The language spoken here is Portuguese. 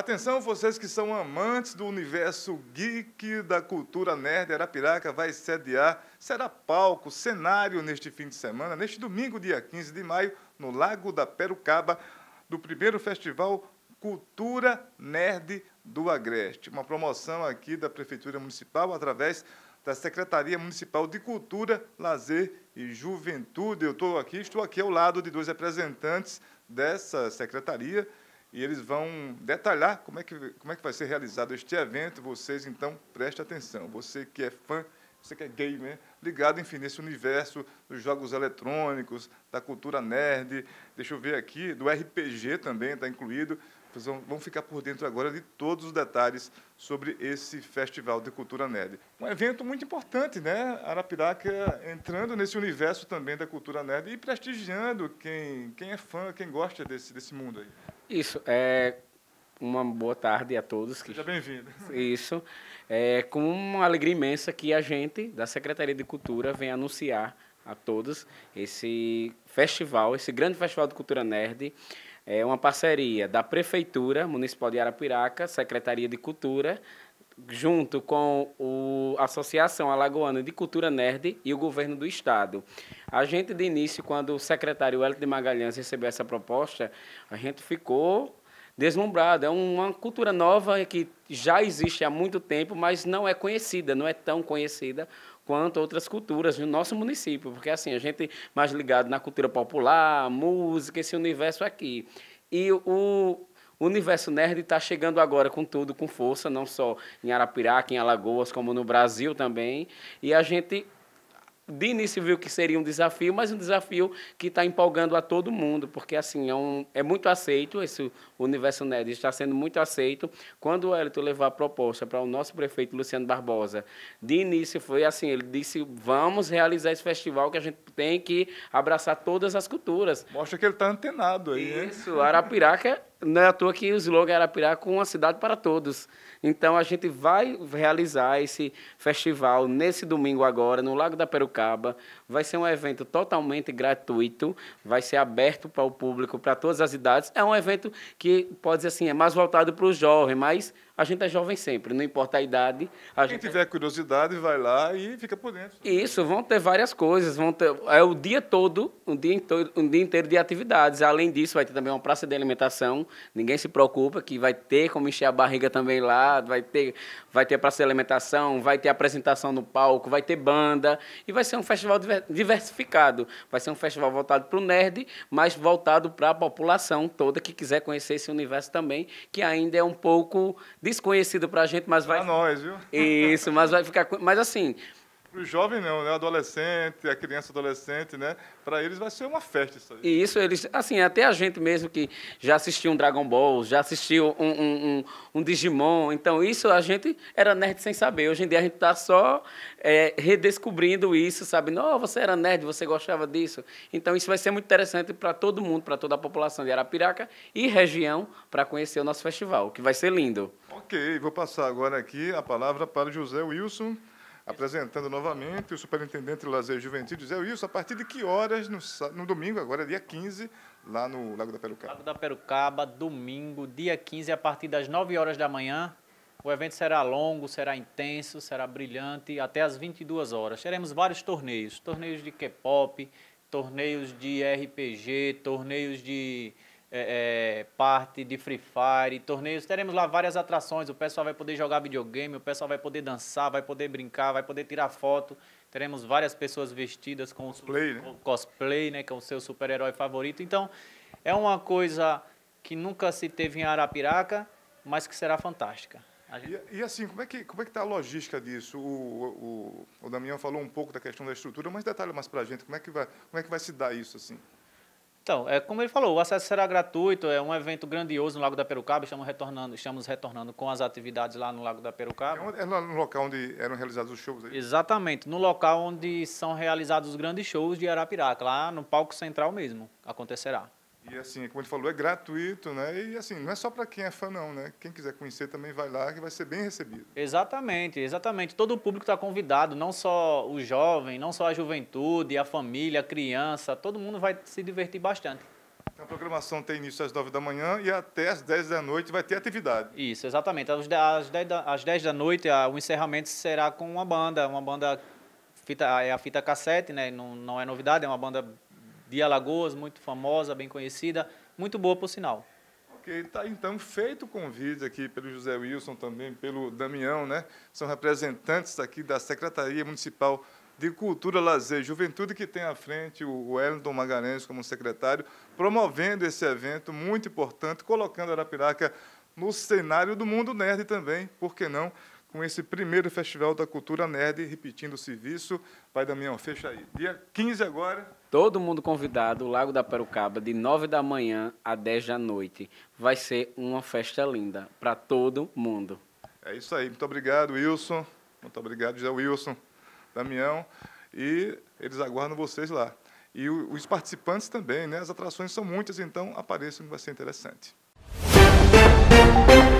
Atenção, vocês que são amantes do universo geek da cultura nerd, Arapiraca vai sediar, será palco, cenário neste fim de semana, neste domingo, dia 15 de maio, no Lago da Perucaba, do primeiro Festival Cultura Nerd do Agreste. Uma promoção aqui da Prefeitura Municipal através da Secretaria Municipal de Cultura, Lazer e Juventude. Eu estou aqui, estou aqui ao lado de dois representantes dessa secretaria e eles vão detalhar como é, que, como é que vai ser realizado este evento. Vocês, então, prestem atenção. Você que é fã, você que é gamer, ligado, enfim, nesse universo dos jogos eletrônicos, da cultura nerd, deixa eu ver aqui, do RPG também está incluído. Vocês vão, vão ficar por dentro agora de todos os detalhes sobre esse Festival de Cultura Nerd. Um evento muito importante, né? Arapiraca entrando nesse universo também da cultura nerd e prestigiando quem, quem é fã, quem gosta desse, desse mundo aí. Isso. É, uma boa tarde a todos. Que... Seja bem-vindo. Isso. É com uma alegria imensa que a gente, da Secretaria de Cultura, vem anunciar a todos esse festival, esse grande festival de cultura nerd. É uma parceria da Prefeitura Municipal de Arapiraca, Secretaria de Cultura, junto com o Associação Alagoana de Cultura Nerd e o Governo do Estado. A gente, de início, quando o secretário Hélio de Magalhães recebeu essa proposta, a gente ficou deslumbrado. É uma cultura nova que já existe há muito tempo, mas não é conhecida, não é tão conhecida quanto outras culturas no nosso município, porque assim, a gente é mais ligado na cultura popular, música, esse universo aqui. E o o Universo Nerd está chegando agora com tudo, com força, não só em Arapiraca, em Alagoas, como no Brasil também. E a gente de início viu que seria um desafio, mas um desafio que está empolgando a todo mundo, porque assim é, um, é muito aceito, esse universo nerd está sendo muito aceito. Quando o Elito levar a proposta para o nosso prefeito Luciano Barbosa, de início foi assim, ele disse, vamos realizar esse festival que a gente tem que abraçar todas as culturas. Mostra que ele está antenado aí. Né? Isso, hein? Arapiraca não é à toa que o slogan era Pirá com uma cidade para todos. Então a gente vai realizar esse festival nesse domingo agora, no Lago da Perucaba, Vai ser um evento totalmente gratuito, vai ser aberto para o público, para todas as idades. É um evento que, pode dizer assim, é mais voltado para o jovem, mas a gente é jovem sempre, não importa a idade. A Quem gente... tiver curiosidade, vai lá e fica por dentro. Isso, vão ter várias coisas. Vão ter... É o dia todo, um dia, inteiro, um dia inteiro de atividades. Além disso, vai ter também uma praça de alimentação. Ninguém se preocupa que vai ter como encher a barriga também lá. Vai ter, vai ter praça de alimentação, vai ter apresentação no palco, vai ter banda. E vai ser um festival de diversificado. Vai ser um festival voltado para o nerd, mas voltado para a população toda que quiser conhecer esse universo também, que ainda é um pouco desconhecido para a gente, mas vai. Para nós, viu? Isso, mas vai ficar. Mas assim. Para o jovem não, né? Adolescente, a criança adolescente, né? Para eles vai ser uma festa isso aí. E isso, eles, assim, é até a gente mesmo que já assistiu um Dragon Ball, já assistiu um, um, um, um Digimon, então isso a gente era nerd sem saber. Hoje em dia a gente está só é, redescobrindo isso, sabe? Não, oh, você era nerd, você gostava disso. Então isso vai ser muito interessante para todo mundo, para toda a população de Arapiraca e região, para conhecer o nosso festival, que vai ser lindo. Ok, vou passar agora aqui a palavra para José Wilson apresentando novamente o superintendente do lazer juventude, Zé Wilson, a partir de que horas no, no domingo, agora é dia 15, lá no Lago da Perucaba? Lago da Perucaba, domingo, dia 15, a partir das 9 horas da manhã. O evento será longo, será intenso, será brilhante, até às 22 horas. Teremos vários torneios, torneios de K-pop, torneios de RPG, torneios de é, é, parte de Free Fire, torneios. Teremos lá várias atrações. O pessoal vai poder jogar videogame, o pessoal vai poder dançar, vai poder brincar, vai poder tirar foto. Teremos várias pessoas vestidas com cosplay, né? Com cosplay, né? o seu super-herói favorito. Então, é uma coisa que nunca se teve em Arapiraca, mas que será fantástica. Gente... E, e, assim, como é que como é que está a logística disso? O, o, o, o Damião falou um pouco da questão da estrutura, mas detalhe mais para a gente, como é que vai como é que vai se dar isso assim? Então, é como ele falou, o acesso será gratuito, é um evento grandioso no Lago da Perucaba, estamos retornando, estamos retornando com as atividades lá no Lago da Perucaba. É, é no local onde eram realizados os shows aí? É Exatamente, no local onde são realizados os grandes shows de Arapiraca, lá no palco central mesmo, acontecerá. E assim, como ele falou, é gratuito, né? E assim, não é só para quem é fã, não, né? Quem quiser conhecer também vai lá, que vai ser bem recebido. Exatamente, exatamente. Todo o público está convidado, não só o jovem, não só a juventude, a família, a criança, todo mundo vai se divertir bastante. Então, a programação tem início às 9 da manhã e até às 10 da noite vai ter atividade. Isso, exatamente. Às 10 da, às 10 da noite o encerramento será com uma banda, uma banda, fita, é a fita cassete, né? Não, não é novidade, é uma banda de Alagoas, muito famosa, bem conhecida, muito boa por sinal. Ok, está então feito o convite aqui pelo José Wilson, também pelo Damião, né? São representantes aqui da Secretaria Municipal de Cultura, Lazer e Juventude, que tem à frente o Wellington Magalhães como secretário, promovendo esse evento muito importante, colocando Arapiraca no cenário do mundo nerd também, por que não? com esse primeiro Festival da Cultura Nerd, repetindo o serviço. Pai Damião, fecha aí. Dia 15 agora. Todo mundo convidado, Lago da Perucaba, de 9 da manhã a 10 da noite. Vai ser uma festa linda para todo mundo. É isso aí. Muito obrigado, Wilson. Muito obrigado, José Wilson, Damião. E eles aguardam vocês lá. E os participantes também, né? As atrações são muitas, então apareçam, vai ser interessante. Música